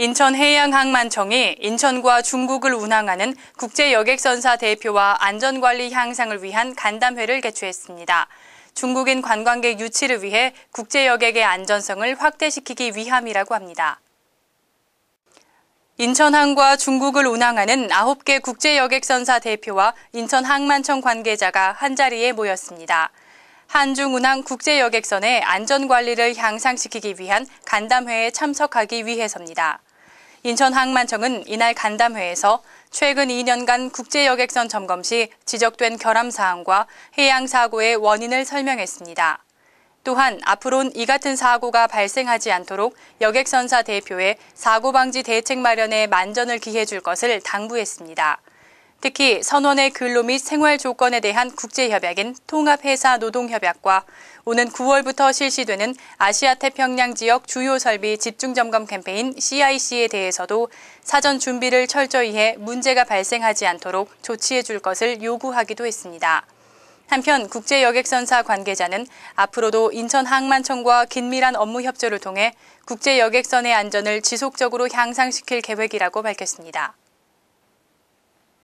인천해양항만청이 인천과 중국을 운항하는 국제여객선사 대표와 안전관리 향상을 위한 간담회를 개최했습니다. 중국인 관광객 유치를 위해 국제여객의 안전성을 확대시키기 위함이라고 합니다. 인천항과 중국을 운항하는 9개 국제여객선사 대표와 인천항만청 관계자가 한자리에 모였습니다. 한중운항 국제여객선의 안전관리를 향상시키기 위한 간담회에 참석하기 위해서입니다. 인천항만청은 이날 간담회에서 최근 2년간 국제여객선 점검 시 지적된 결함 사항과 해양 사고의 원인을 설명했습니다. 또한 앞으론 이 같은 사고가 발생하지 않도록 여객선사 대표의 사고방지 대책 마련에 만전을 기해 줄 것을 당부했습니다. 특히 선원의 근로 및 생활 조건에 대한 국제협약인 통합회사 노동협약과 오는 9월부터 실시되는 아시아 태평양 지역 주요 설비 집중 점검 캠페인 CIC에 대해서도 사전 준비를 철저히 해 문제가 발생하지 않도록 조치해 줄 것을 요구하기도 했습니다. 한편 국제 여객선사 관계자는 앞으로도 인천항만청과 긴밀한 업무 협조를 통해 국제 여객선의 안전을 지속적으로 향상시킬 계획이라고 밝혔습니다.